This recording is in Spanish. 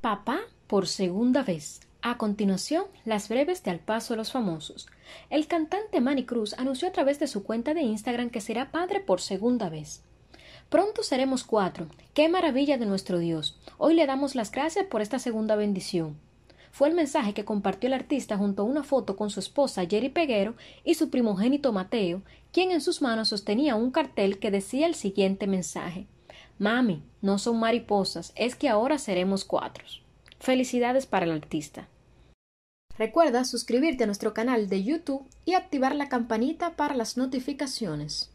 Papá por segunda vez. A continuación, las breves de Al Paso de los Famosos. El cantante Manny Cruz anunció a través de su cuenta de Instagram que será padre por segunda vez. Pronto seremos cuatro. ¡Qué maravilla de nuestro Dios! Hoy le damos las gracias por esta segunda bendición. Fue el mensaje que compartió el artista junto a una foto con su esposa Jerry Peguero y su primogénito Mateo, quien en sus manos sostenía un cartel que decía el siguiente mensaje. Mami, no son mariposas, es que ahora seremos cuatro. Felicidades para el artista. Recuerda suscribirte a nuestro canal de YouTube y activar la campanita para las notificaciones.